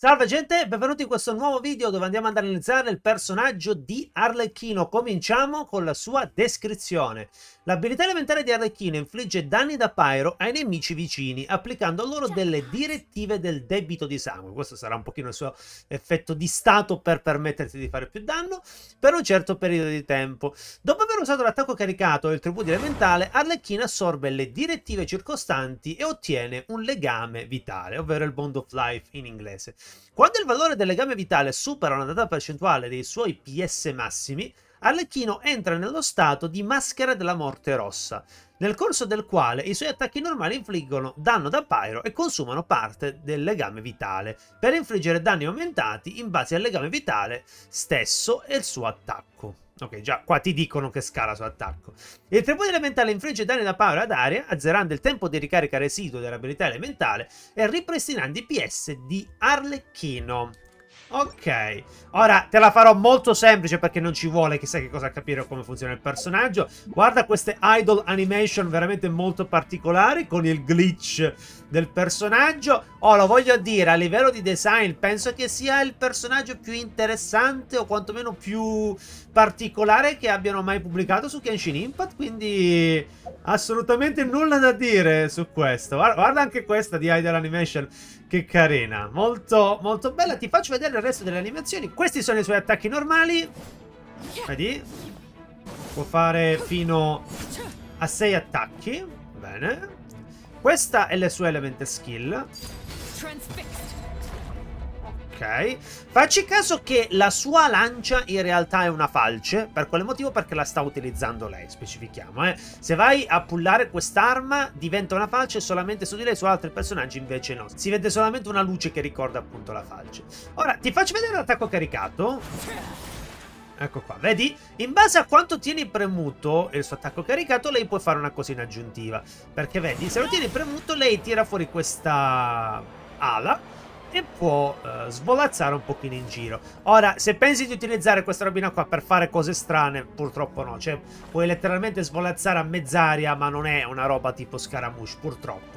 Salve gente, benvenuti in questo nuovo video dove andiamo ad analizzare il personaggio di Arlecchino. Cominciamo con la sua descrizione. L'abilità elementare di Arlecchino infligge danni da Pyro ai nemici vicini, applicando loro delle direttive del debito di sangue. Questo sarà un pochino il suo effetto di stato per permetterti di fare più danno per un certo periodo di tempo. Dopo aver usato l'attacco caricato e il tributo elementale, Arlecchino assorbe le direttive circostanti e ottiene un legame vitale, ovvero il bond of life in inglese. Quando il valore del legame vitale supera una data percentuale dei suoi PS massimi, Arlecchino entra nello stato di maschera della morte rossa, nel corso del quale i suoi attacchi normali infliggono danno da pyro e consumano parte del legame vitale, per infliggere danni aumentati in base al legame vitale stesso e il suo attacco. Ok, già qua ti dicono che scala su attacco. Il tributo elementale infligge danni da power ad area, azzerando il tempo di ricarica residuo dell'abilità elementale e ripristinando i PS di Arlecchino. Ok, ora te la farò molto semplice perché non ci vuole chissà che cosa capire come funziona il personaggio. Guarda queste idol animation veramente molto particolari con il glitch del personaggio. Oh, lo voglio dire, a livello di design penso che sia il personaggio più interessante o quantomeno più particolare che abbiano mai pubblicato su Kenshin Impact, quindi assolutamente nulla da dire su questo. Guarda anche questa di idol animation. Che carina, molto, molto bella. Ti faccio vedere il resto delle animazioni. Questi sono i suoi attacchi normali. Vedi? Può fare fino a 6 attacchi. Bene. Questa è la sua element skill. Ok. Facci caso che la sua lancia in realtà è una falce. Per quale motivo? Perché la sta utilizzando lei, specifichiamo. Eh. Se vai a pullare quest'arma, diventa una falce solamente su di lei, su altri personaggi invece no. Si vede solamente una luce che ricorda appunto la falce. Ora, ti faccio vedere l'attacco caricato. Ecco qua, vedi? In base a quanto tieni premuto il suo attacco caricato, lei può fare una cosina aggiuntiva. Perché vedi, se lo tieni premuto, lei tira fuori questa ala e può eh, svolazzare un pochino in giro. Ora, se pensi di utilizzare questa robina qua per fare cose strane, purtroppo no. Cioè, puoi letteralmente svolazzare a mezz'aria, ma non è una roba tipo Scaramouche, purtroppo.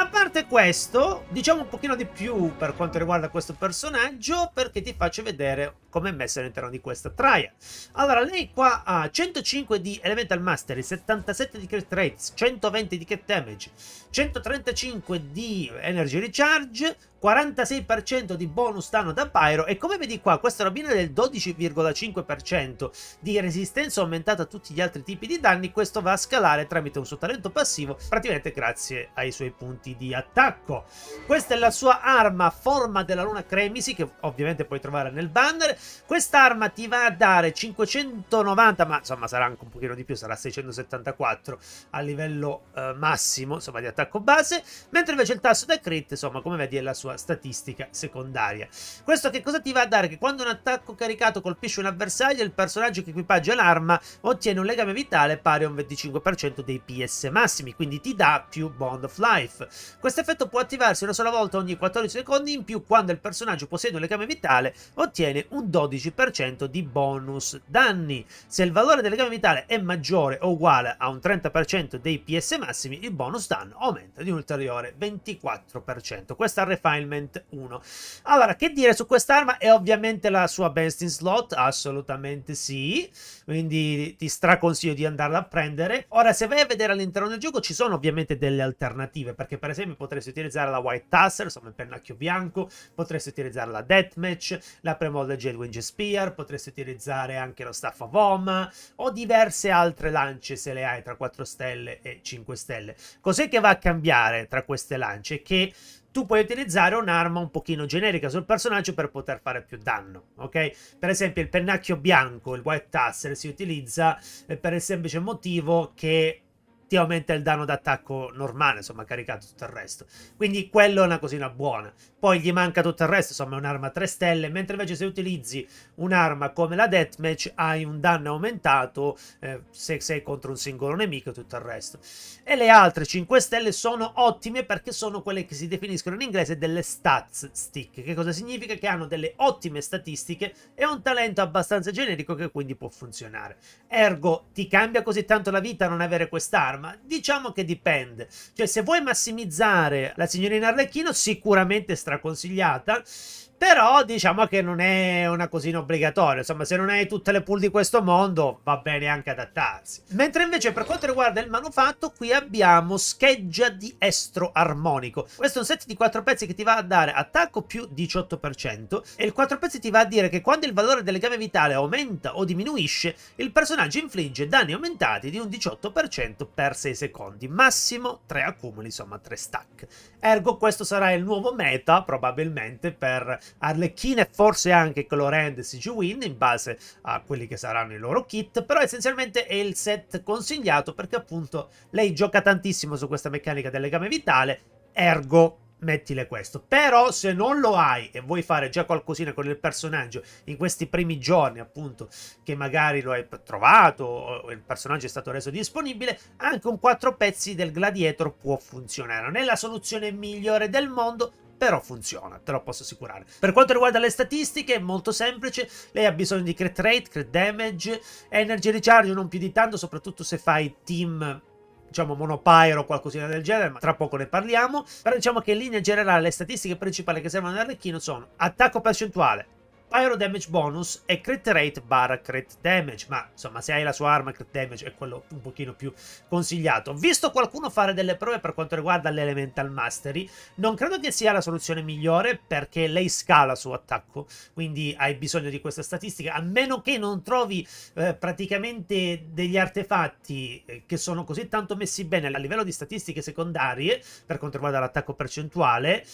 A parte questo, diciamo un pochino di più per quanto riguarda questo personaggio, perché ti faccio vedere come messa all'interno di questa trial. Allora, lei qua ha 105 di Elemental Mastery, 77 di Crit Rates, 120 di Crit Damage, 135 di Energy Recharge, 46% di bonus danno da pyro e come vedi qua questa robina del 12,5% di resistenza aumentata a tutti gli altri tipi di danni questo va a scalare tramite un suo talento passivo praticamente grazie ai suoi punti di attacco questa è la sua arma forma della luna cremisi che ovviamente puoi trovare nel banner Quest'arma ti va a dare 590, ma insomma sarà anche un pochino di più, sarà 674 a livello eh, massimo, insomma, di attacco base, mentre invece il tasso da crit, insomma, come vedi è la sua statistica secondaria. Questo che cosa ti va a dare? Che quando un attacco caricato colpisce un avversario, il personaggio che equipaggia l'arma ottiene un legame vitale pari a un 25% dei PS massimi, quindi ti dà più Bond of Life. Questo effetto può attivarsi una sola volta ogni 14 secondi, in più quando il personaggio possiede un legame vitale ottiene un 12% di bonus danni. Se il valore del legame vitale è maggiore o uguale a un 30% dei PS massimi, il bonus danno aumenta di un ulteriore 24%. Questa è Refinement 1. Allora, che dire su quest'arma? È ovviamente la sua best in slot? Assolutamente sì. Quindi ti straconsiglio di andarla a prendere. Ora, se vai a vedere all'interno del gioco, ci sono ovviamente delle alternative. Perché, per esempio, potresti utilizzare la White Taster, insomma il pennacchio bianco, potresti utilizzare la Deathmatch, la Premolda Gel Wing Spear, potresti utilizzare anche lo Staff of Home o diverse altre lance se le hai tra 4 stelle e 5 stelle. Cos'è che va a cambiare tra queste lance? Che tu puoi utilizzare un'arma un pochino generica sul personaggio per poter fare più danno, ok? Per esempio il pennacchio bianco, il White Tassel, si utilizza eh, per il semplice motivo che ti aumenta il danno d'attacco normale, insomma, caricato tutto il resto. Quindi quello è una cosina buona. Poi gli manca tutto il resto, insomma, è un'arma a 3 stelle, mentre invece se utilizzi un'arma come la Deathmatch hai un danno aumentato eh, se sei contro un singolo nemico e tutto il resto. E le altre 5 stelle sono ottime perché sono quelle che si definiscono in inglese delle stats stick, che cosa significa? Che hanno delle ottime statistiche e un talento abbastanza generico che quindi può funzionare. Ergo, ti cambia così tanto la vita non avere quest'arma? calma. Diciamo che dipende. Cioè, se vuoi massimizzare la signorina Arlecchino, sicuramente straconsigliata però diciamo che non è una cosina obbligatoria, insomma se non hai tutte le pool di questo mondo va bene anche adattarsi. Mentre invece per quanto riguarda il manufatto qui abbiamo scheggia di estro armonico. Questo è un set di 4 pezzi che ti va a dare attacco più 18% e il 4 pezzi ti va a dire che quando il valore del legame vitale aumenta o diminuisce il personaggio infligge danni aumentati di un 18% per 6 secondi, massimo 3 accumuli, insomma 3 stack. Ergo questo sarà il nuovo meta probabilmente per Arlecchina e forse anche Clorand e CG Win in base a quelli che saranno i loro kit, però essenzialmente è il set consigliato perché appunto lei gioca tantissimo su questa meccanica del legame vitale, ergo mettile questo. Però se non lo hai e vuoi fare già qualcosina con il personaggio in questi primi giorni, appunto, che magari lo hai trovato o il personaggio è stato reso disponibile, anche un 4 pezzi del Gladiator può funzionare. Non è la soluzione migliore del mondo, però funziona, te lo posso assicurare. Per quanto riguarda le statistiche, è molto semplice, lei ha bisogno di crit rate, crit damage, energy recharge, non più di tanto, soprattutto se fai team diciamo monopire o qualcosina del genere, ma tra poco ne parliamo. Però diciamo che in linea generale le statistiche principali che servono ad Arlecchino sono attacco percentuale, Pyro Damage Bonus e Crit Rate barra Crit Damage, ma insomma se hai la sua arma Crit Damage è quello un pochino più consigliato. visto qualcuno fare delle prove per quanto riguarda l'Elemental Mastery, non credo che sia la soluzione migliore perché lei scala su attacco, quindi hai bisogno di questa statistica, a meno che non trovi eh, praticamente degli artefatti eh, che sono così tanto messi bene a livello di statistiche secondarie per quanto riguarda l'attacco percentuale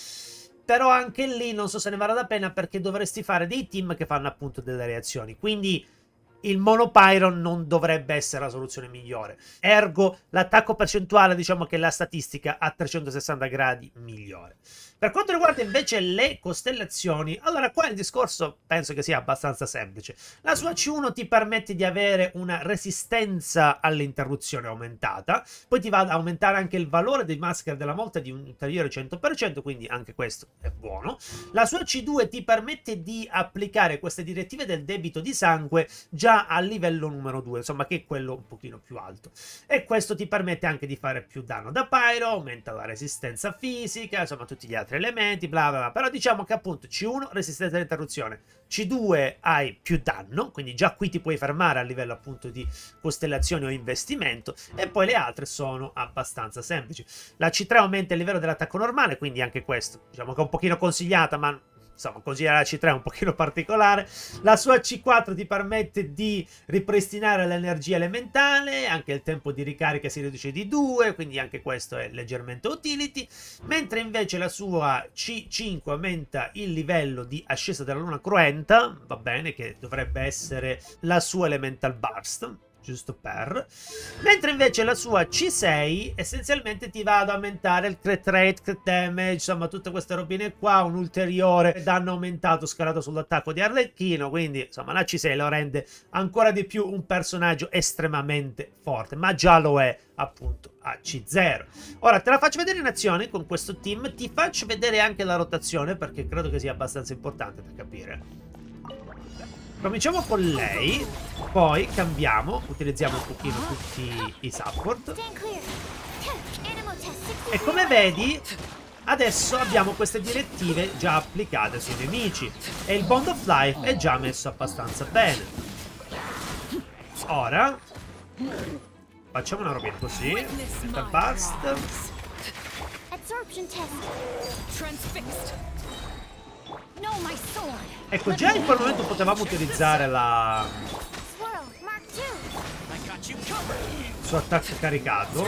però anche lì non so se ne varrà la pena perché dovresti fare dei team che fanno appunto delle reazioni. Quindi il monopyron non dovrebbe essere la soluzione migliore. Ergo, l'attacco percentuale, diciamo che la statistica a 360 gradi migliore. Per quanto riguarda invece le costellazioni, allora qua il discorso penso che sia abbastanza semplice. La sua C1 ti permette di avere una resistenza all'interruzione aumentata, poi ti va ad aumentare anche il valore dei maschere della molta di un ulteriore 100%, quindi anche questo è buono. La sua C2 ti permette di applicare queste direttive del debito di sangue già a livello numero 2, insomma che è quello un pochino più alto. E questo ti permette anche di fare più danno da pyro, aumenta la resistenza fisica, insomma tutti gli altri altri elementi, bla bla bla. Però diciamo che appunto C1 resistenza all'interruzione, C2 hai più danno, quindi già qui ti puoi fermare a livello appunto di costellazione o investimento, e poi le altre sono abbastanza semplici. La C3 aumenta il livello dell'attacco normale, quindi anche questo, diciamo che è un pochino consigliata, ma insomma, così la C3 è un pochino particolare. La sua C4 ti permette di ripristinare l'energia elementale, anche il tempo di ricarica si riduce di 2, quindi anche questo è leggermente utility, mentre invece la sua C5 aumenta il livello di ascesa della luna cruenta, va bene, che dovrebbe essere la sua elemental burst, giusto per. Mentre invece la sua C6 essenzialmente ti va ad aumentare il crit rate, crit damage, insomma tutte queste robine qua, un ulteriore danno aumentato scalato sull'attacco di Arlecchino, quindi insomma la C6 lo rende ancora di più un personaggio estremamente forte, ma già lo è appunto a C0. Ora te la faccio vedere in azione con questo team, ti faccio vedere anche la rotazione perché credo che sia abbastanza importante da capire. Cominciamo con lei, poi cambiamo, utilizziamo un pochino tutti i support. E come vedi, adesso abbiamo queste direttive già applicate sui nemici e il Bond of Life è già messo abbastanza bene. Ora, facciamo una roba così, Metal Burst. Absorption test. Transfixed. Ecco, già in quel momento potevamo utilizzare la... Il suo attacco caricato.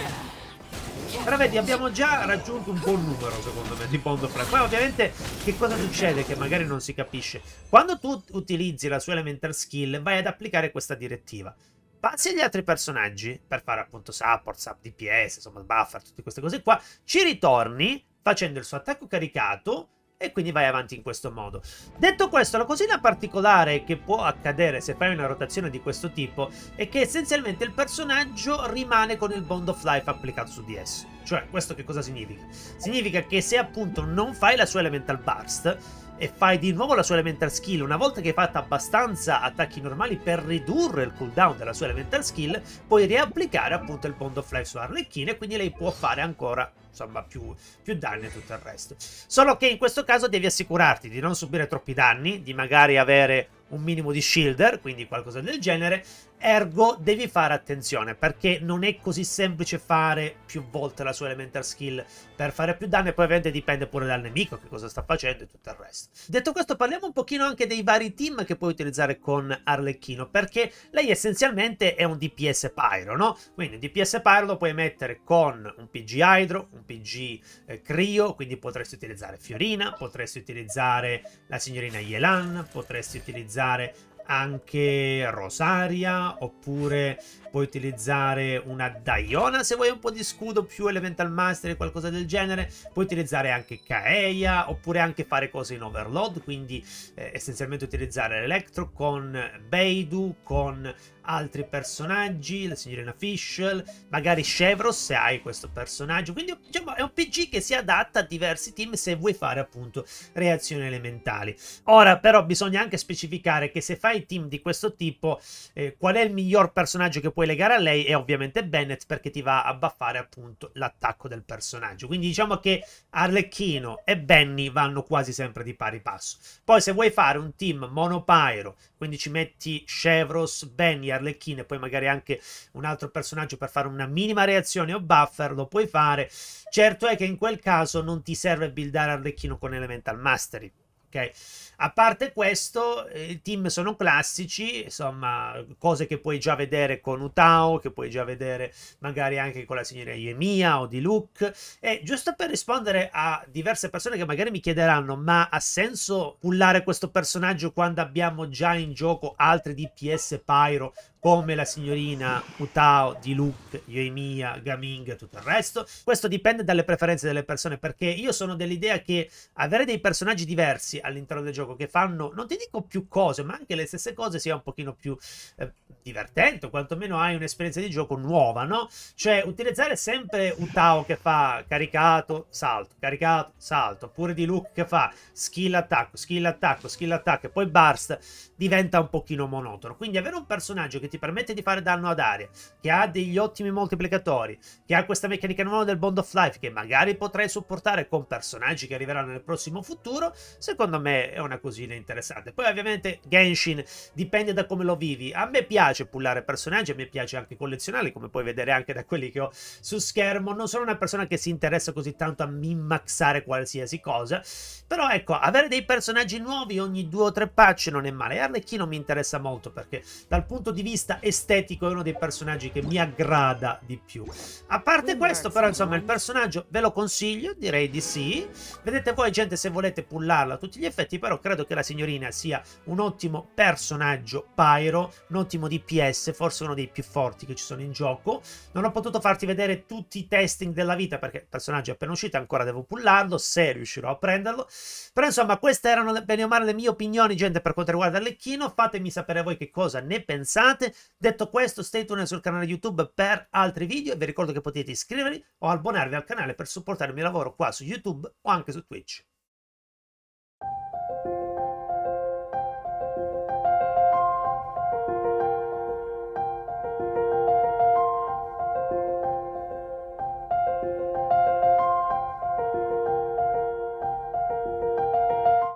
Però vedi, abbiamo già raggiunto un buon numero, secondo me, di Bond 3. Poi ovviamente che cosa succede che magari non si capisce? Quando tu utilizzi la sua elemental skill, vai ad applicare questa direttiva. Passi agli altri personaggi, per fare appunto support, sub DPS, insomma, buffer, tutte queste cose qua, ci ritorni facendo il suo attacco caricato e quindi vai avanti in questo modo. Detto questo, la cosina particolare che può accadere se fai una rotazione di questo tipo è che essenzialmente il personaggio rimane con il Bond of Life applicato su di esso. Cioè, questo che cosa significa? Significa che se appunto non fai la sua Elemental Burst, e fai di nuovo la sua elemental skill, una volta che hai fatto abbastanza attacchi normali per ridurre il cooldown della sua elemental skill, puoi riapplicare appunto il Bond of Life su Arlecchina e quindi lei può fare ancora insomma più, più danni e tutto il resto. Solo che in questo caso devi assicurarti di non subire troppi danni, di magari avere un minimo di shielder, quindi qualcosa del genere, ergo devi fare attenzione perché non è così semplice fare più volte la sua elemental skill per fare più danni, poi ovviamente dipende pure dal nemico che cosa sta facendo e tutto il resto. Detto questo parliamo un pochino anche dei vari team che puoi utilizzare con Arlecchino perché lei essenzialmente è un DPS Pyro, no? Quindi un DPS Pyro lo puoi mettere con un PG Hydro, un RPG eh, Crio, quindi potresti utilizzare Fiorina, potresti utilizzare la signorina Yelan, potresti utilizzare anche Rosaria, oppure puoi utilizzare una Diona se vuoi un po' di scudo più Elemental Master qualcosa del genere, puoi utilizzare anche Kaeya, oppure anche fare cose in Overload, quindi eh, essenzialmente utilizzare l'Electro con Beidu, con altri personaggi, la signorina Fischl, magari Chevros se hai questo personaggio. Quindi diciamo, è un PG che si adatta a diversi team se vuoi fare appunto reazioni elementali. Ora però bisogna anche specificare che se fai team di questo tipo, eh, qual è il miglior personaggio che puoi legare a lei? È ovviamente Bennett perché ti va a buffare appunto l'attacco del personaggio. Quindi diciamo che Arlecchino e Benny vanno quasi sempre di pari passo. Poi se vuoi fare un team monopyro, quindi ci metti Chevros, Benny, Arlecchino e poi magari anche un altro personaggio per fare una minima reazione o buffer, lo puoi fare. Certo è che in quel caso non ti serve buildare Arlecchino con Elemental Mastery, ok? A parte questo, eh, i team sono classici, insomma, cose che puoi già vedere con Utao, che puoi già vedere magari anche con la signora Yemia o di Luke. E giusto per rispondere a diverse persone che magari mi chiederanno, ma ha senso pullare questo personaggio quando abbiamo già in gioco altri DPS Pyro come la signorina Utao, Di Luc, Gaming e tutto il resto. Questo dipende dalle preferenze delle persone, perché io sono dell'idea che avere dei personaggi diversi all'interno del gioco che fanno, non ti dico più cose, ma anche le stesse cose sia un pochino più eh, divertente, o quantomeno hai un'esperienza di gioco nuova, no? Cioè, utilizzare sempre Utao che fa caricato, salto, caricato, salto, oppure Di che fa skill attacco, skill attacco, skill attacco e poi burst diventa un pochino monotono. Quindi avere un personaggio che ti permette di fare danno ad aria, che ha degli ottimi moltiplicatori, che ha questa meccanica nuova del Bond of Life, che magari potrai supportare con personaggi che arriveranno nel prossimo futuro, secondo me è una cosina interessante. Poi ovviamente Genshin dipende da come lo vivi. A me piace pullare personaggi, a me piace anche collezionarli, come puoi vedere anche da quelli che ho su schermo. Non sono una persona che si interessa così tanto a mimmaxare qualsiasi cosa, però ecco, avere dei personaggi nuovi ogni due o tre patch non è male interna e chi non mi interessa molto perché dal punto di vista estetico è uno dei personaggi che mi aggrada di più. A parte questo però insomma il personaggio ve lo consiglio, direi di sì. Vedete voi gente se volete pullarla a tutti gli effetti, però credo che la signorina sia un ottimo personaggio Pyro, un ottimo DPS, forse uno dei più forti che ci sono in gioco. Non ho potuto farti vedere tutti i testing della vita perché il personaggio è appena uscito, ancora devo pullarlo, se riuscirò a prenderlo. Però insomma queste erano bene o male le mie opinioni gente per quanto riguarda le Stecchino, fatemi sapere voi che cosa ne pensate. Detto questo, stay tuned sul canale YouTube per altri video e vi ricordo che potete iscrivervi o abbonarvi al canale per supportare il mio lavoro qua su YouTube o anche su Twitch.